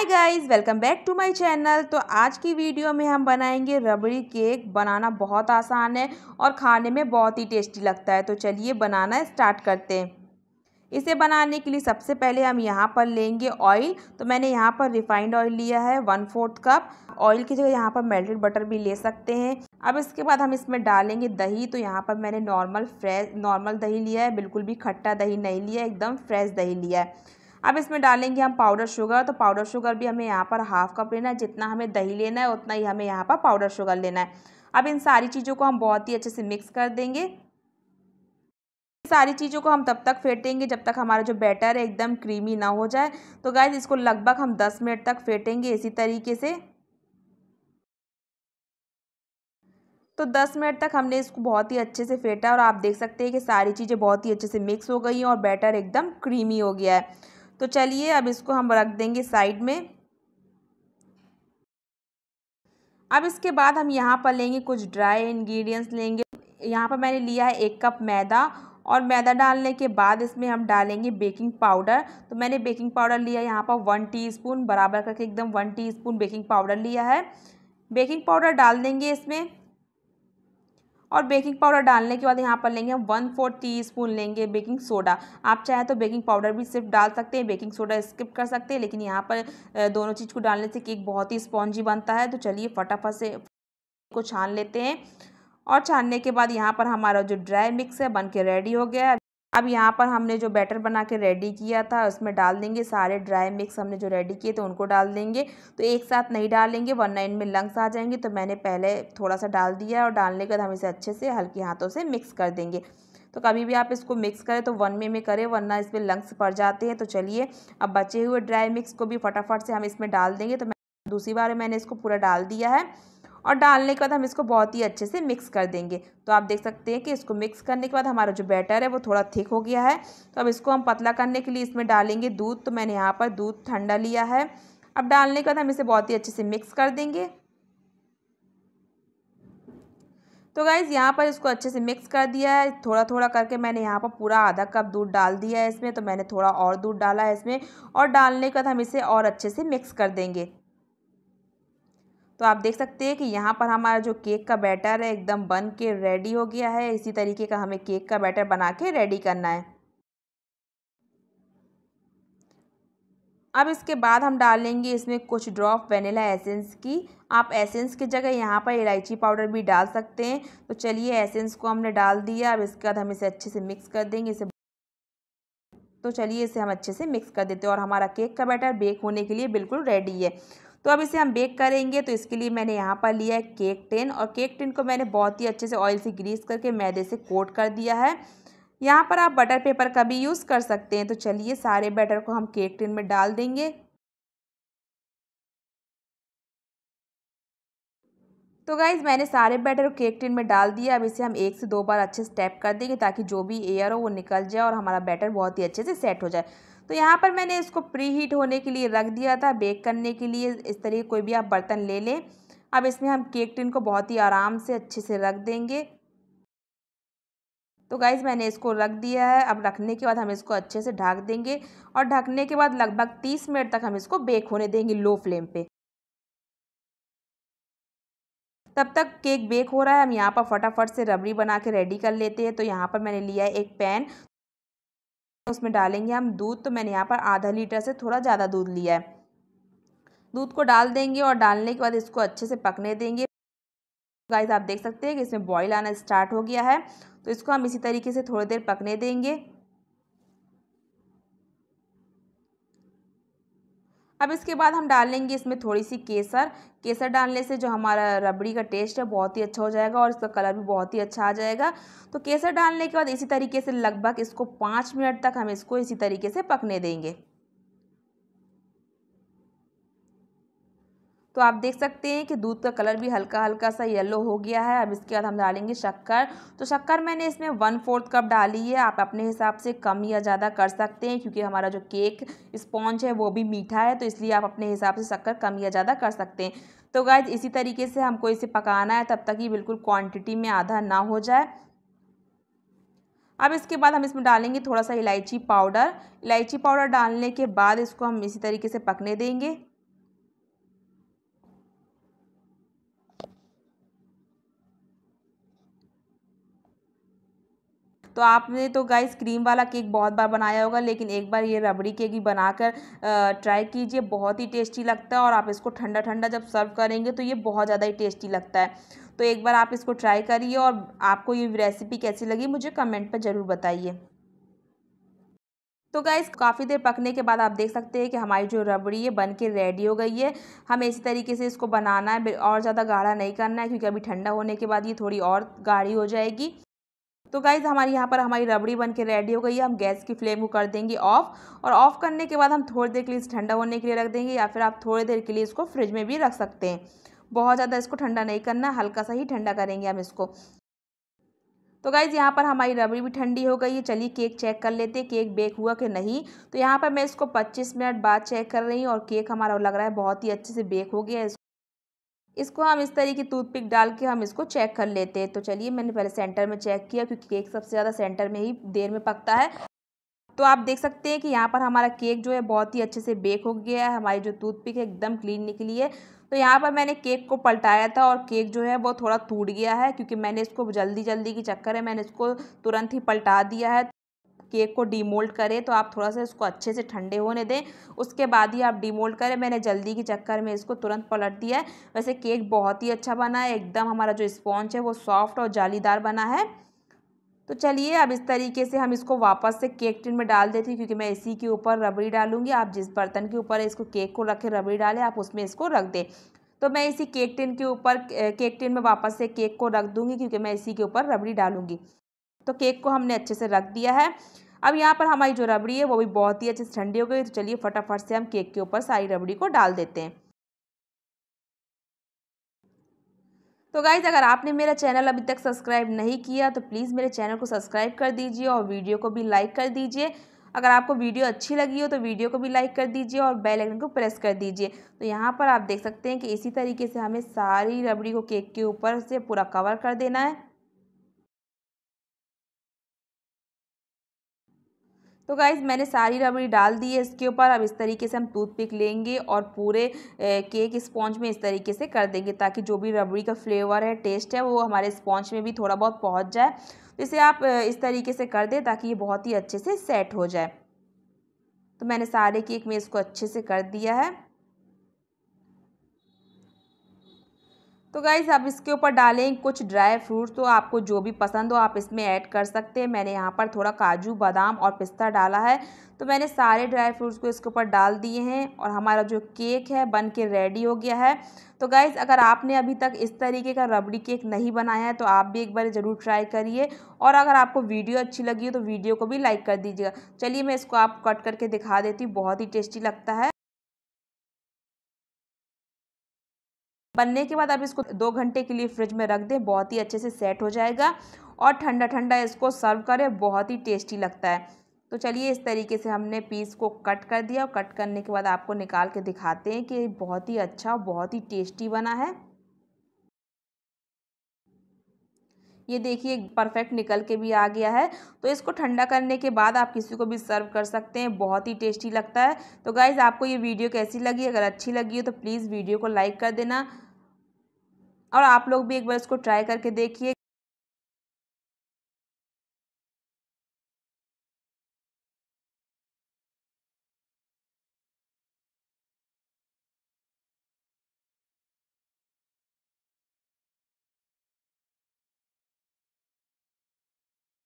hi guys welcome back to my channel तो आज की वीडियो में हम बनाएंगे रबड़ी केक बनाना बहुत आसान है और खाने में बहुत ही टेस्टी लगता है तो चलिए बनाना स्टार्ट करते हैं इसे बनाने के लिए सबसे पहले हम यहाँ पर लेंगे ऑयल तो मैंने यहाँ पर रिफाइंड ऑयल लिया है वन फोर्थ कप ऑयल की जगह यहाँ पर मेल्टेड बटर भी ले सकते हैं अब इसके बाद हम इसमें डालेंगे दही तो यहाँ पर मैंने नॉर्मल फ्रेश नॉर्मल दही लिया है बिल्कुल भी खट्टा दही नहीं लिया एकदम फ्रेश दही लिया है अब इसमें डालेंगे हम पाउडर शुगर तो पाउडर शुगर भी हमें यहाँ पर हाफ कप लेना है जितना हमें दही लेना है उतना ही हमें यहाँ पर पाउडर शुगर लेना है अब इन सारी चीज़ों को हम बहुत ही अच्छे से मिक्स कर देंगे सारी चीज़ों को हम तब तक फेंटेंगे जब तक हमारा जो बैटर है एकदम क्रीमी ना हो जाए तो गाय इसको लगभग हम दस मिनट तक फेंटेंगे इसी तरीके से तो 10 मिनट तक हमने इसको बहुत ही अच्छे से फेंटा और आप देख सकते हैं कि सारी चीज़ें बहुत ही अच्छे से मिक्स हो गई हैं और बैटर एकदम क्रीमी हो गया है तो चलिए अब इसको हम रख देंगे साइड में अब इसके बाद हम यहाँ पर लेंगे कुछ ड्राई इंग्रेडिएंट्स लेंगे यहाँ पर मैंने लिया है एक कप मैदा और मैदा डालने के बाद इसमें हम डालेंगे बेकिंग पाउडर तो मैंने बेकिंग पाउडर लिया यहाँ पर वन टीस्पून बराबर करके एकदम वन टीस्पून बेकिंग पाउडर लिया है बेकिंग पाउडर डाल देंगे इसमें और बेकिंग पाउडर डालने के बाद यहाँ पर लेंगे हम वन फोर टी स्पून लेंगे बेकिंग सोडा आप चाहें तो बेकिंग पाउडर भी सिर्फ डाल सकते हैं बेकिंग सोडा स्किप कर सकते हैं लेकिन यहाँ पर दोनों चीज़ को डालने से केक बहुत ही स्पॉन्जी बनता है तो चलिए फटाफट से को छान लेते हैं और छानने के बाद यहाँ पर हमारा जो ड्राई मिक्स है बन के रेडी हो गया है अब यहाँ पर हमने जो बैटर बना के रेडी किया था उसमें डाल देंगे सारे ड्राई मिक्स हमने जो रेडी किए थे उनको डाल देंगे तो एक साथ नहीं डालेंगे वरना इनमें लंग्स आ जाएंगे तो मैंने पहले थोड़ा सा डाल दिया और डालने के बाद हम इसे अच्छे से हल्के हाथों से मिक्स कर देंगे तो कभी भी आप इसको मिक्स करें तो वन में में करें वरना इसमें लंग्स पड़ जाते हैं तो चलिए अब बचे हुए ड्राई मिक्स को भी फटाफट से हम इसमें डाल देंगे तो दूसरी बार मैंने इसको पूरा डाल दिया है और डालने के बाद हम इसको बहुत ही अच्छे से मिक्स कर देंगे तो आप देख सकते हैं कि इसको मिक्स करने के बाद हमारा जो बैटर है वो थोड़ा थिक हो गया है तो अब इसको हम पतला करने के लिए इसमें डालेंगे दूध तो मैंने यहाँ पर दूध ठंडा लिया है अब डालने के बाद हम इसे बहुत ही अच्छे से मिक्स कर देंगे तो गाइज़ यहाँ पर इसको अच्छे से मिक्स कर दिया है थोड़ा थोड़ा करके मैंने यहाँ पर पूरा आधा कप दूध डाल दिया है इसमें तो मैंने थोड़ा और दूध डाला है इसमें और डालने के बाद हम इसे और अच्छे से मिक्स कर देंगे तो आप देख सकते हैं कि यहाँ पर हमारा जो केक का बैटर है एकदम बन के रेडी हो गया है इसी तरीके का हमें केक का बैटर बना के रेडी करना है अब इसके बाद हम डालेंगे इसमें कुछ ड्रॉप वेनिला एसेंस की आप एसेंस की जगह यहाँ पर इलायची पाउडर भी डाल सकते हैं तो चलिए एसेंस को हमने डाल दिया अब इसके बाद हम इसे अच्छे से मिक्स कर देंगे इसे तो चलिए इसे हम अच्छे से मिक्स कर देते हैं और हमारा केक का बैटर बेक होने के लिए बिल्कुल रेडी है तो अब इसे हम बेक करेंगे तो इसके लिए मैंने यहाँ पर लिया है केक टिन और केक टिन को मैंने बहुत ही अच्छे से ऑयल से ग्रीस करके मैदे से कोट कर दिया है यहाँ पर आप बटर पेपर का भी यूज़ कर सकते हैं तो चलिए सारे बैटर को हम केक टिन में डाल देंगे तो गाइज़ मैंने सारे बैटर को केक टिन में डाल दिया अब इसे हम एक से दो बार अच्छे से टैप कर देंगे ताकि जो भी एयर हो वो निकल जाए और हमारा बैटर बहुत ही अच्छे से सेट हो जाए तो यहाँ पर मैंने इसको प्री हीट होने के लिए रख दिया था बेक करने के लिए इस तरीके कोई भी आप बर्तन ले लें अब इसमें हम केक टिन को बहुत ही आराम से अच्छे से रख देंगे तो गाइज़ मैंने इसको रख दिया है अब रखने के बाद हम इसको अच्छे से ढक देंगे और ढकने के बाद लगभग तीस मिनट तक हम इसको बेक होने देंगे लो फ्लेम पे तब तक केक बेक हो रहा है हम यहाँ पर फटाफट से रबड़ी बना के रेडी कर लेते हैं तो यहाँ पर मैंने लिया है एक पैन उसमें डालेंगे हम दूध तो मैंने यहाँ पर आधा लीटर से थोड़ा ज़्यादा दूध लिया है दूध को डाल देंगे और डालने के बाद इसको अच्छे से पकने देंगे गाइस आप देख सकते हैं कि इसमें बॉईल आना स्टार्ट हो गया है तो इसको हम इसी तरीके से थोड़ी देर पकने देंगे अब इसके बाद हम डाल लेंगे इसमें थोड़ी सी केसर केसर डालने से जो हमारा रबड़ी का टेस्ट है बहुत ही अच्छा हो जाएगा और इसका कलर भी बहुत ही अच्छा आ जाएगा तो केसर डालने के बाद इसी तरीके से लगभग इसको पाँच मिनट तक हम इसको इसी तरीके से पकने देंगे तो आप देख सकते हैं कि दूध का कलर भी हल्का हल्का सा येलो हो गया है अब इसके बाद हम डालेंगे शक्कर तो शक्कर मैंने इसमें वन फोर्थ कप डाली है आप अपने हिसाब से कम या ज़्यादा कर सकते हैं क्योंकि हमारा जो केक स्पॉन्ज है वो भी मीठा है तो इसलिए आप अपने हिसाब से शक्कर कम या ज़्यादा कर सकते हैं तो गाय इसी तरीके से हमको इसे पकाना है तब तक ये बिल्कुल क्वान्टिटी में आधा ना हो जाए अब इसके बाद हम इसमें डालेंगे थोड़ा सा इलायची पाउडर इलायची पाउडर डालने के बाद इसको हम इसी तरीके से पकने देंगे तो आपने तो गाइस क्रीम वाला केक बहुत बार बनाया होगा लेकिन एक बार ये रबड़ी केक भी बनाकर ट्राई कीजिए बहुत ही टेस्टी लगता है और आप इसको ठंडा ठंडा जब सर्व करेंगे तो ये बहुत ज़्यादा ही टेस्टी लगता है तो एक बार आप इसको ट्राई करिए और आपको ये रेसिपी कैसी लगी मुझे कमेंट पर ज़रूर बताइए तो गाइस काफ़ी देर पकने के बाद आप देख सकते हैं कि हमारी जो रबड़ी है बन के रेडी हो गई है हमें इसी तरीके से इसको बनाना है और ज़्यादा गाढ़ा नहीं करना है क्योंकि अभी ठंडा होने के बाद ये थोड़ी और गाढ़ी हो जाएगी तो गाइज़ हमारी यहाँ पर हमारी रबड़ी बन के रेडी हो गई है हम गैस की फ्लेम को कर देंगे ऑफ़ और ऑफ़ करने के बाद हम थोड़ी देर के लिए ठंडा होने के लिए रख देंगे या फिर आप थोड़ी देर के लिए इसको फ्रिज में भी रख सकते हैं बहुत ज़्यादा इसको ठंडा नहीं करना हल्का सा ही ठंडा करेंगे हम इसको तो गाइज़ यहाँ पर हमारी रबड़ी भी ठंडी हो गई है चलिए केक चेक कर लेते हैं केक बेक हुआ कि नहीं तो यहाँ पर मैं इसको 25 मिनट बाद चेक कर रही हूँ और केक हमारा लग रहा है बहुत ही अच्छे से बेक हो गया है इसको हम इस तरह की टूथपिक डाल के हम इसको चेक कर लेते हैं तो चलिए मैंने पहले सेंटर में चेक किया क्योंकि केक सबसे ज़्यादा सेंटर में ही देर में पकता है तो आप देख सकते हैं कि यहाँ पर हमारा केक जो है बहुत ही अच्छे से बेक हो गया है हमारी जो टूथपिक है एकदम क्लीन निकली है तो यहाँ पर मैंने केक को पलटाया था और केक जो है वो थोड़ा टूट गया है क्योंकि मैंने इसको जल्दी जल्दी की चक्कर है मैंने इसको तुरंत ही पलटा दिया है केक को डीमोल्ड करें तो आप थोड़ा सा इसको अच्छे से ठंडे होने दें उसके बाद ही आप डीमोल्ड करें मैंने जल्दी के चक्कर में इसको तुरंत पलट दिया है वैसे केक बहुत ही अच्छा बना है एकदम हमारा जो स्पॉन्च है वो सॉफ्ट और जालीदार बना है तो चलिए अब इस तरीके से हम इसको वापस से केक टिन में डाल देती हूँ क्योंकि मैं इसी के ऊपर रबड़ी डालूंगी आप जिस बर्तन के ऊपर इसको केक को रखें रबड़ी डालें आप उसमें इसको रख दें तो मैं इसी केक टिन के ऊपर केक टिन में वापस से केक को रख दूंगी क्योंकि मैं इसी के ऊपर रबड़ी डालूंगी तो केक को हमने अच्छे से रख दिया है अब यहाँ पर हमारी जो रबड़ी है वो भी बहुत ही अच्छे से ठंडी हो गई तो चलिए फटाफट से हम केक के ऊपर सारी रबड़ी को डाल देते हैं तो गाइज़ अगर आपने मेरा चैनल अभी तक सब्सक्राइब नहीं किया तो प्लीज़ मेरे चैनल को सब्सक्राइब कर दीजिए और वीडियो को भी लाइक कर दीजिए अगर आपको वीडियो अच्छी लगी हो तो वीडियो को भी लाइक कर दीजिए और बेल आइकन को प्रेस कर दीजिए तो यहाँ पर आप देख सकते हैं कि इसी तरीके से हमें सारी रबड़ी को केक के ऊपर से पूरा कवर कर देना है तो गाइज़ मैंने सारी रबड़ी डाल दी है इसके ऊपर अब इस तरीके से हम टूथ पिक लेंगे और पूरे केक स्पॉन्ज में इस तरीके से कर देंगे ताकि जो भी रबड़ी का फ्लेवर है टेस्ट है वो हमारे स्पॉन्ज में भी थोड़ा बहुत पहुँच जाए तो इसे आप इस तरीके से कर दें ताकि ये बहुत ही अच्छे से सेट हो जाए तो मैंने सारे केक में इसको अच्छे से कर दिया है तो गाइज़ आप इसके ऊपर डालें कुछ ड्राई फ्रूट्स तो आपको जो भी पसंद हो आप इसमें ऐड कर सकते हैं मैंने यहाँ पर थोड़ा काजू बादाम और पिस्ता डाला है तो मैंने सारे ड्राई फ्रूट्स को इसके ऊपर डाल दिए हैं और हमारा जो केक है बन के रेडी हो गया है तो गाइज़ अगर आपने अभी तक इस तरीके का रबड़ी केक नहीं बनाया है तो आप भी एक बार ज़रूर ट्राई करिए और अगर आपको वीडियो अच्छी लगी हो तो वीडियो को भी लाइक कर दीजिएगा चलिए मैं इसको आप कट करके दिखा देती हूँ बहुत ही टेस्टी लगता है बनने के बाद आप इसको दो घंटे के लिए फ्रिज में रख दें बहुत ही अच्छे से सेट हो जाएगा और ठंडा ठंडा इसको सर्व करें बहुत ही टेस्टी लगता है तो चलिए इस तरीके से हमने पीस को कट कर दिया और कट करने के बाद आपको निकाल के दिखाते हैं कि बहुत ही अच्छा बहुत ही टेस्टी बना है ये देखिए परफेक्ट निकल के भी आ गया है तो इसको ठंडा करने के बाद आप किसी को भी सर्व कर सकते हैं बहुत ही टेस्टी लगता है तो गाइज़ आपको ये वीडियो कैसी लगी अगर अच्छी लगी हो तो प्लीज़ वीडियो को लाइक कर देना और आप लोग भी एक बार इसको ट्राई करके देखिए